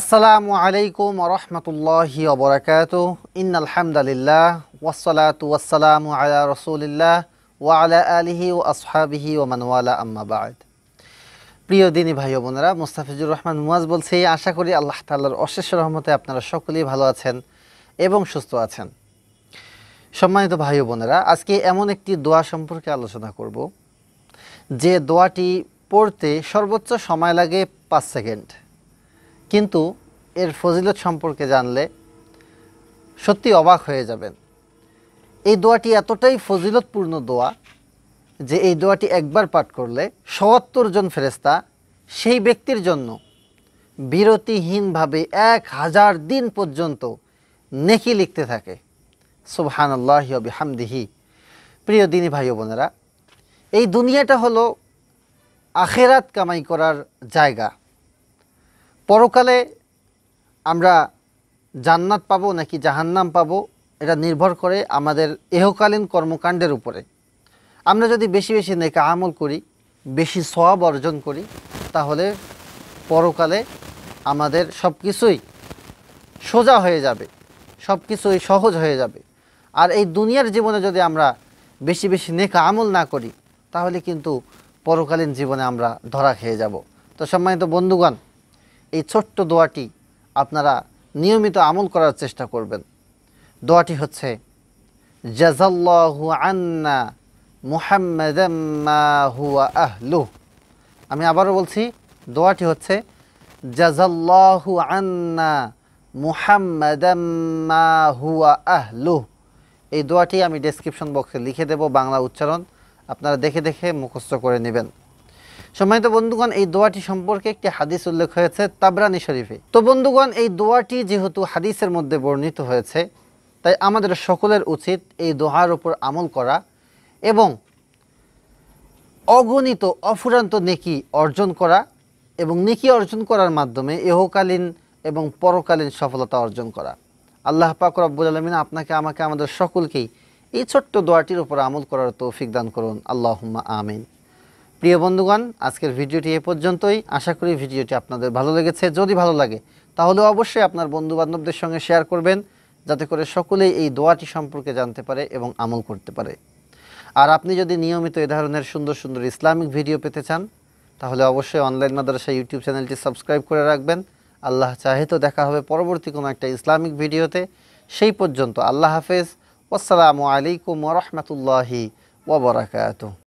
আসসালামু আলাইকুম রহমতুল্লাহি অবরাকাত ইন আলহামদুলিল্লাহ ওয়াসালাতু ওয়াসালামু আলা রসুলিল্লাহ ওয়া আলা আলিহি ও আসহাবিহি ও মানওয়ালা আম্মাবাদ প্রিয় দিনী ভাই বোনেরা মুস্তাফিজুর রহমান মুয়াজ বলছি আশা করি আল্লাহ তাল্লার অশেষ রহমতে আপনারা সকলেই ভালো আছেন এবং সুস্থ আছেন সম্মানিত ভাই বোনেরা আজকে এমন একটি দোয়া সম্পর্কে আলোচনা করব যে দোয়াটি পড়তে সর্বোচ্চ সময় লাগে পাঁচ সেকেন্ড কিন্তু এর ফজিলত সম্পর্কে জানলে সত্যি অবাক হয়ে যাবেন এই দোয়াটি এতটাই ফজিলতপূর্ণ দোয়া যে এই দোয়াটি একবার পাঠ করলে সত্তর জন ফেরেস্তা সেই ব্যক্তির জন্য বিরতিহীনভাবে এক হাজার দিন পর্যন্ত নেকি লিখতে থাকে সুবহানাল্লাহ হামদিহি প্রিয় দিনী ভাই বোনেরা এই দুনিয়াটা হলো আখেরাত কামাই করার জায়গা পরকালে আমরা জান্নাত পাবো নাকি জাহান্নাম পাবো এটা নির্ভর করে আমাদের এহকালীন কর্মকাণ্ডের উপরে আমরা যদি বেশি বেশি নেকা আমল করি বেশি সব অর্জন করি তাহলে পরকালে আমাদের সব কিছুই সোজা হয়ে যাবে সব কিছুই সহজ হয়ে যাবে আর এই দুনিয়ার জীবনে যদি আমরা বেশি বেশি নেকা আমল না করি তাহলে কিন্তু পরকালীন জীবনে আমরা ধরা খেয়ে যাব তো সম্মানিত বন্ধুগণ এই ছোট্ট দোয়াটি আপনারা নিয়মিত আমল করার চেষ্টা করবেন দোয়াটি হচ্ছে জাজাল্লাহু আন্না হুয়া আমি আবারও বলছি দোয়াটি হচ্ছে জাজাল্লাহু আন্না হুয়া এই দোয়াটি আমি ডেসক্রিপশন বক্সে লিখে দেব বাংলা উচ্চারণ আপনারা দেখে দেখে মুখস্থ করে নেবেন সম্মানিত বন্ধুগণ এই দোয়াটি সম্পর্কে একটি হাদিস উল্লেখ হয়েছে তাবরানি শরীফে তো বন্ধুগণ এই দোয়াটি যেহেতু হাদিসের মধ্যে বর্ণিত হয়েছে তাই আমাদের সকলের উচিত এই দোহার ওপর আমল করা এবং অগণিত অফুরান্ত নেকি অর্জন করা এবং নেকি অর্জন করার মাধ্যমে এহকালীন এবং পরকালীন সফলতা অর্জন করা আল্লাহ পাক রব্বুল আলমিন আপনাকে আমাকে আমাদের সকলকেই এই ছোট্ট দোয়াটির উপর আমল করার তৌফিক দান করুন আল্লাহ আমিন প্রিয় বন্ধুগণ আজকের ভিডিওটি এ পর্যন্তই আশা করি ভিডিওটি আপনাদের ভালো লেগেছে যদি ভালো লাগে তাহলে অবশ্যই আপনার বন্ধুবান্ধবদের সঙ্গে শেয়ার করবেন যাতে করে সকলেই এই দোয়াটি সম্পর্কে জানতে পারে এবং আমল করতে পারে আর আপনি যদি নিয়মিত এ ধরনের সুন্দর সুন্দর ইসলামিক ভিডিও পেতে চান তাহলে অবশ্যই অনলাইন মাদ্রাসা ইউটিউব চ্যানেলটি সাবস্ক্রাইব করে রাখবেন আল্লাহ চাহে তো দেখা হবে পরবর্তী কোনো একটা ইসলামিক ভিডিওতে সেই পর্যন্ত আল্লাহ হাফেজ আসসালামু আলাইকুম রহমতুল্লাহি ওবরাকাত